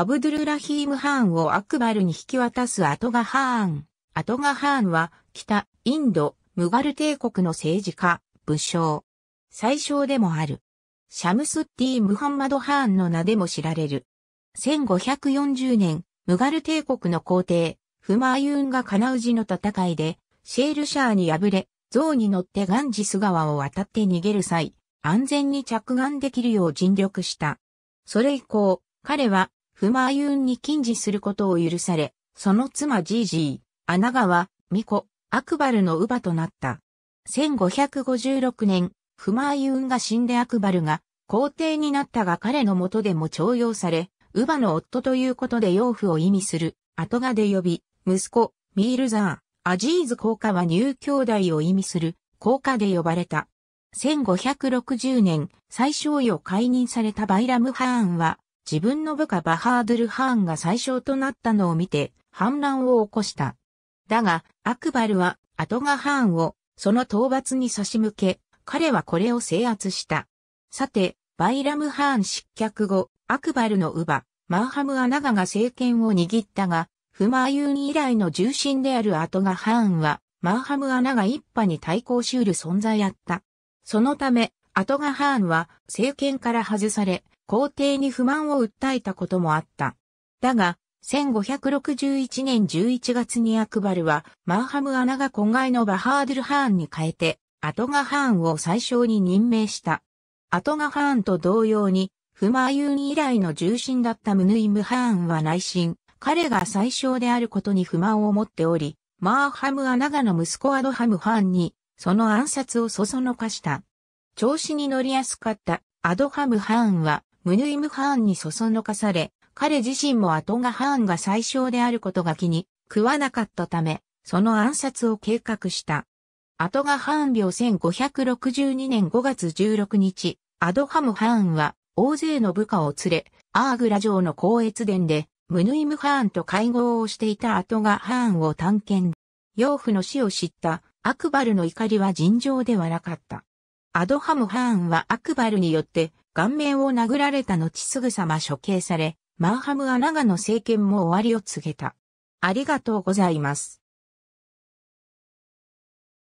アブドゥルラヒーム・ハーンをアクバルに引き渡すアトガ・ハーン。アトガ・ハーンは、北、インド、ムガル帝国の政治家、武将。最小でもある。シャムスッティ・ムハンマド・ハーンの名でも知られる。1540年、ムガル帝国の皇帝、フマーユーンがカナウジの戦いで、シェールシャーに敗れ、象に乗ってガンジス川を渡って逃げる際、安全に着岸できるよう尽力した。それ以降、彼はフマーユンに禁止することを許され、その妻ジージー、アナガワ、ミコ、アクバルの乳母となった。1556年、フマーユンが死んでアクバルが皇帝になったが彼の元でも徴用され、乳母の夫ということで養父を意味する、後がで呼び、息子、ミールザー、アジーズ効果は入兄弟を意味する、効果で呼ばれた。1560年、最小位を解任されたバイラムハーンは、自分の部下バハードゥルハーンが最小となったのを見て反乱を起こした。だが、アクバルはアトガハーンをその討伐に差し向け、彼はこれを制圧した。さて、バイラムハーン失脚後、アクバルの乳母、マーハムアナガが政権を握ったが、フマーユーン以来の重臣であるアトガハーンは、マーハムアナガ一派に対抗しうる存在あった。そのため、アトガハーンは政権から外され、皇帝に不満を訴えたこともあった。だが、1561年11月にアクバルは、マーハムアナが古外のバハードルハーンに変えて、アトガハーンを最小に任命した。アトガハーンと同様に、フマーユーン以来の重臣だったムヌイムハーンは内心、彼が最小であることに不満を持っており、マーハムアナガの息子アドハムハーンに、その暗殺をそそのかした。調子に乗りやすかったアドハムハーンは、ムヌイム・ハーンにそそのかされ、彼自身もアトガ・ハーンが最小であることが気に食わなかったため、その暗殺を計画した。アトガ・ハーン病1562年5月16日、アドハム・ハーンは大勢の部下を連れ、アーグラ城の高越殿で、ムヌイム・ハーンと会合をしていたアトガ・ハーンを探検。養父の死を知ったアクバルの怒りは尋常ではなかった。アドハム・ハーンはアクバルによって顔面を殴られた後すぐさま処刑され、マンハムは長野政権も終わりを告げた。ありがとうございます。